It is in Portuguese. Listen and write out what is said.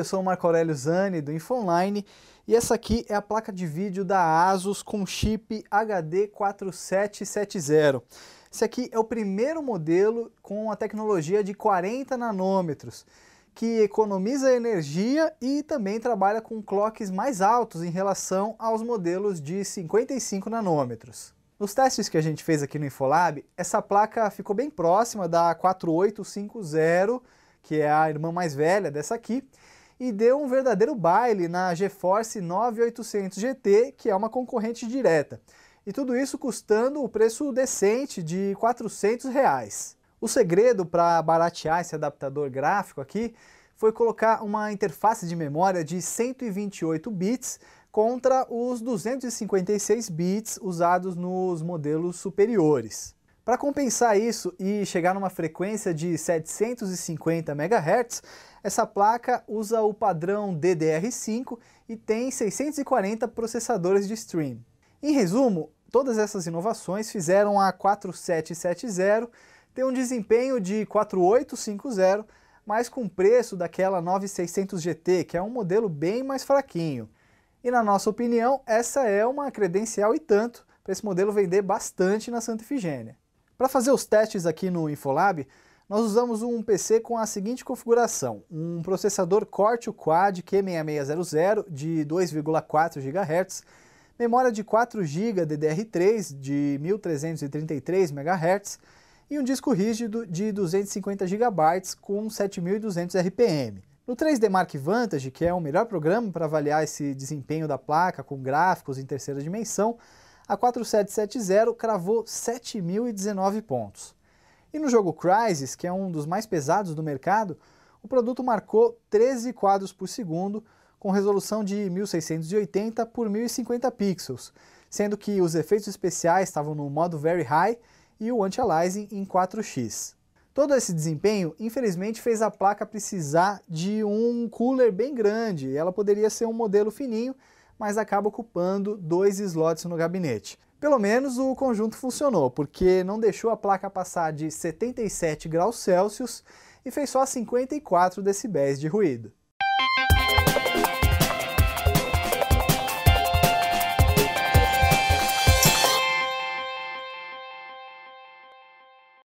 eu sou o Marco Aurélio Zani do InfoOnline e essa aqui é a placa de vídeo da ASUS com chip HD4770. Esse aqui é o primeiro modelo com a tecnologia de 40 nanômetros, que economiza energia e também trabalha com clocks mais altos em relação aos modelos de 55 nanômetros. Nos testes que a gente fez aqui no Infolab, essa placa ficou bem próxima da 4850, que é a irmã mais velha dessa aqui, e deu um verdadeiro baile na GeForce 9800 GT, que é uma concorrente direta. E tudo isso custando o preço decente de R$ 400. Reais. O segredo para baratear esse adaptador gráfico aqui foi colocar uma interface de memória de 128 bits contra os 256 bits usados nos modelos superiores. Para compensar isso e chegar numa frequência de 750 MHz, essa placa usa o padrão DDR5 e tem 640 processadores de stream. Em resumo, todas essas inovações fizeram a 4770 ter um desempenho de 4850, mas com preço daquela 9600 GT, que é um modelo bem mais fraquinho. E na nossa opinião, essa é uma credencial e tanto para esse modelo vender bastante na Santa Efigênia. Para fazer os testes aqui no Infolab, nós usamos um PC com a seguinte configuração, um processador Corte Quad Q6600 de 2,4 GHz, memória de 4 GB DDR3 de 1333 MHz e um disco rígido de 250 GB com 7200 RPM. No 3D Mark Vantage, que é o melhor programa para avaliar esse desempenho da placa com gráficos em terceira dimensão, a 4770 cravou 7.019 pontos. E no jogo Crysis, que é um dos mais pesados do mercado, o produto marcou 13 quadros por segundo, com resolução de 1680 por 1050 pixels, sendo que os efeitos especiais estavam no modo Very High e o Anti-Aliasing em 4x. Todo esse desempenho, infelizmente, fez a placa precisar de um cooler bem grande. Ela poderia ser um modelo fininho, mas acaba ocupando dois slots no gabinete. Pelo menos o conjunto funcionou, porque não deixou a placa passar de 77 graus Celsius e fez só 54 decibéis de ruído.